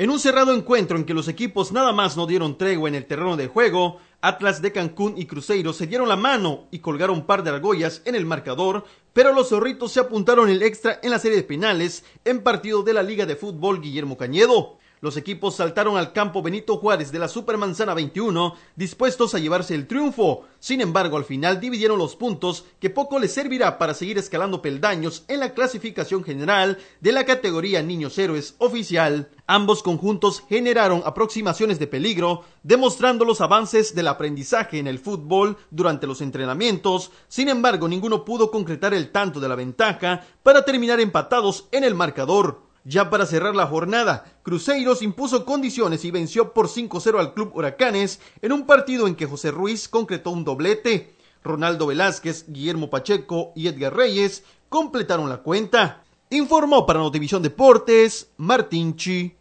En un cerrado encuentro en que los equipos nada más no dieron tregua en el terreno de juego, Atlas de Cancún y Cruzeiro se dieron la mano y colgaron un par de argollas en el marcador, pero los zorritos se apuntaron el extra en la serie de penales en partido de la Liga de Fútbol Guillermo Cañedo. Los equipos saltaron al campo Benito Juárez de la Supermanzana 21, dispuestos a llevarse el triunfo. Sin embargo, al final dividieron los puntos, que poco les servirá para seguir escalando peldaños en la clasificación general de la categoría Niños Héroes oficial. Ambos conjuntos generaron aproximaciones de peligro, demostrando los avances de la aprendizaje en el fútbol durante los entrenamientos, sin embargo ninguno pudo concretar el tanto de la ventaja para terminar empatados en el marcador. Ya para cerrar la jornada, Cruzeiros impuso condiciones y venció por 5-0 al Club Huracanes en un partido en que José Ruiz concretó un doblete. Ronaldo Velázquez, Guillermo Pacheco y Edgar Reyes completaron la cuenta. Informó para Notivisión Deportes Martín Chi.